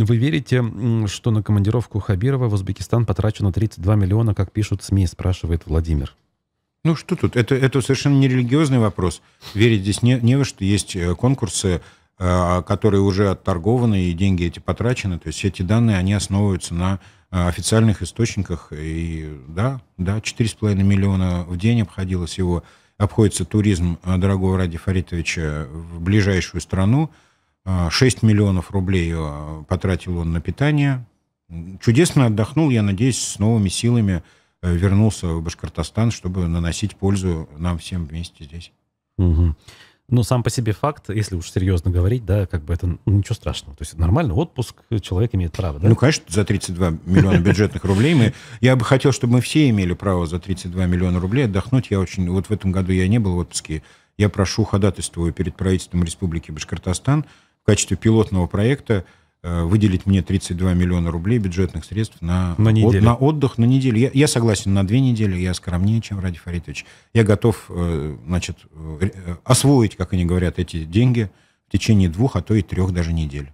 Ну, вы верите, что на командировку Хабирова в Узбекистан потрачено 32 миллиона, как пишут СМИ, спрашивает Владимир. Ну что тут? Это, это совершенно не религиозный вопрос. Верить здесь не, не во что. Есть э, конкурсы, э, которые уже отторгованы, и деньги эти потрачены. То есть эти данные, они основываются на э, официальных источниках. И да, да, 4,5 миллиона в день обходилось его. Обходится туризм дорогого Ради Фаритовича в ближайшую страну – 6 а, миллионов рублей а, потратил он на питание. Чудесно отдохнул, я надеюсь, с новыми силами э, вернулся в Башкортостан, чтобы наносить пользу нам всем вместе здесь. Угу. Ну, сам по себе факт, если уж серьезно говорить, да, как бы это ну, ничего страшного. То есть нормально, отпуск человек имеет право, да? Ну, конечно, за 32 миллиона бюджетных рублей мы... Я бы хотел, чтобы мы все имели право за 32 миллиона рублей отдохнуть. Я очень... Вот в этом году я не был в отпуске. Я прошу, ходатайствую перед правительством Республики Башкортостан, качестве пилотного проекта э, выделить мне 32 миллиона рублей бюджетных средств на, на, от, на отдых на неделю. Я, я согласен на две недели, я скромнее, чем Ради Фаритович. Я готов э, значит, э, освоить, как они говорят, эти деньги в течение двух, а то и трех даже недель.